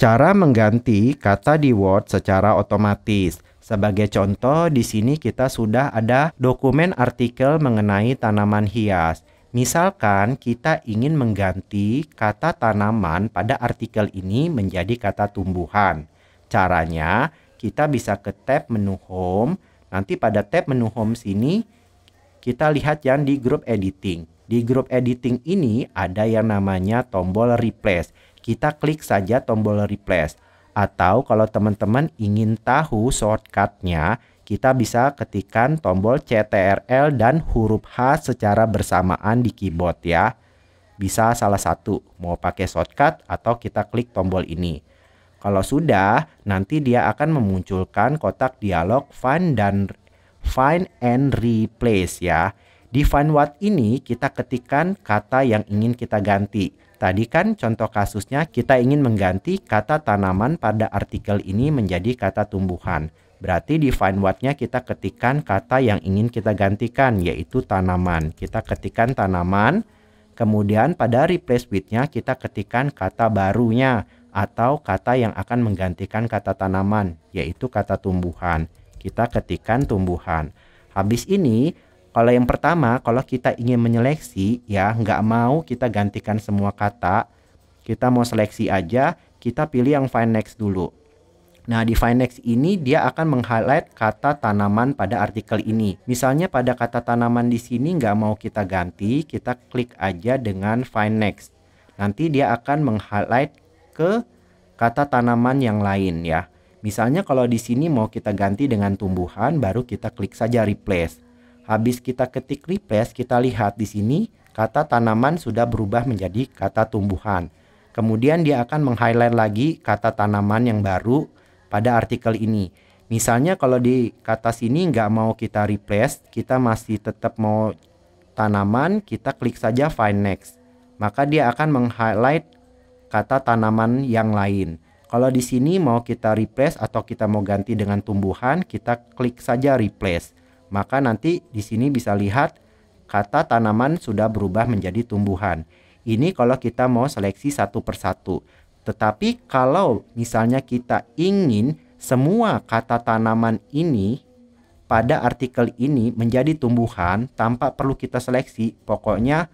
Cara mengganti kata di Word secara otomatis. Sebagai contoh, di sini kita sudah ada dokumen artikel mengenai tanaman hias. Misalkan kita ingin mengganti kata tanaman pada artikel ini menjadi kata tumbuhan. Caranya, kita bisa ke tab menu Home. Nanti pada tab menu Home sini, kita lihat yang di grup editing. Di grup editing ini ada yang namanya tombol replace kita klik saja tombol replace. Atau kalau teman-teman ingin tahu shortcutnya, kita bisa ketikkan tombol CTRL dan huruf H secara bersamaan di keyboard ya. Bisa salah satu, mau pakai shortcut atau kita klik tombol ini. Kalau sudah, nanti dia akan memunculkan kotak dialog find dan find and replace ya. Di find what ini kita ketikkan kata yang ingin kita ganti. Tadi kan contoh kasusnya kita ingin mengganti kata tanaman pada artikel ini menjadi kata tumbuhan. Berarti di find what-nya kita ketikkan kata yang ingin kita gantikan yaitu tanaman. Kita ketikkan tanaman, kemudian pada replace with-nya kita ketikkan kata barunya atau kata yang akan menggantikan kata tanaman yaitu kata tumbuhan. Kita ketikkan tumbuhan. Habis ini kalau yang pertama, kalau kita ingin menyeleksi, ya nggak mau kita gantikan semua kata. Kita mau seleksi aja, kita pilih yang find next dulu. Nah, di find next ini dia akan meng-highlight kata tanaman pada artikel ini. Misalnya pada kata tanaman di sini nggak mau kita ganti, kita klik aja dengan find next. Nanti dia akan meng-highlight ke kata tanaman yang lain ya. Misalnya kalau di sini mau kita ganti dengan tumbuhan, baru kita klik saja replace. Habis kita ketik replace, kita lihat di sini kata tanaman sudah berubah menjadi kata tumbuhan. Kemudian dia akan meng-highlight lagi kata tanaman yang baru pada artikel ini. Misalnya kalau di kata sini nggak mau kita replace, kita masih tetap mau tanaman, kita klik saja find next. Maka dia akan meng-highlight kata tanaman yang lain. Kalau di sini mau kita replace atau kita mau ganti dengan tumbuhan, kita klik saja replace. Maka nanti di sini bisa lihat kata tanaman sudah berubah menjadi tumbuhan. Ini kalau kita mau seleksi satu persatu. Tetapi kalau misalnya kita ingin semua kata tanaman ini pada artikel ini menjadi tumbuhan tanpa perlu kita seleksi, pokoknya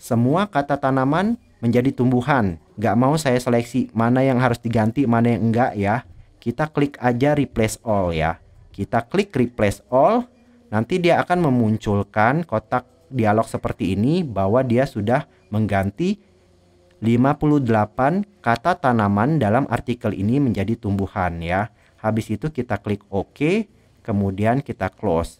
semua kata tanaman menjadi tumbuhan. Gak mau saya seleksi mana yang harus diganti, mana yang enggak ya. Kita klik aja replace all ya. Kita klik replace all, nanti dia akan memunculkan kotak dialog seperti ini bahwa dia sudah mengganti 58 kata tanaman dalam artikel ini menjadi tumbuhan ya. Habis itu kita klik OK, kemudian kita close.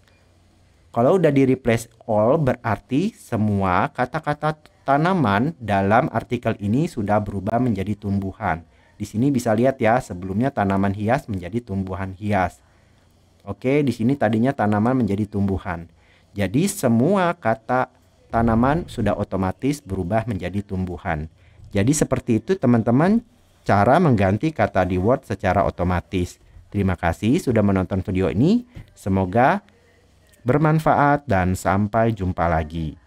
Kalau udah di replace all berarti semua kata-kata tanaman dalam artikel ini sudah berubah menjadi tumbuhan. Di sini bisa lihat ya, sebelumnya tanaman hias menjadi tumbuhan hias. Oke, di sini tadinya tanaman menjadi tumbuhan. Jadi semua kata tanaman sudah otomatis berubah menjadi tumbuhan. Jadi seperti itu teman-teman cara mengganti kata di Word secara otomatis. Terima kasih sudah menonton video ini. Semoga bermanfaat dan sampai jumpa lagi.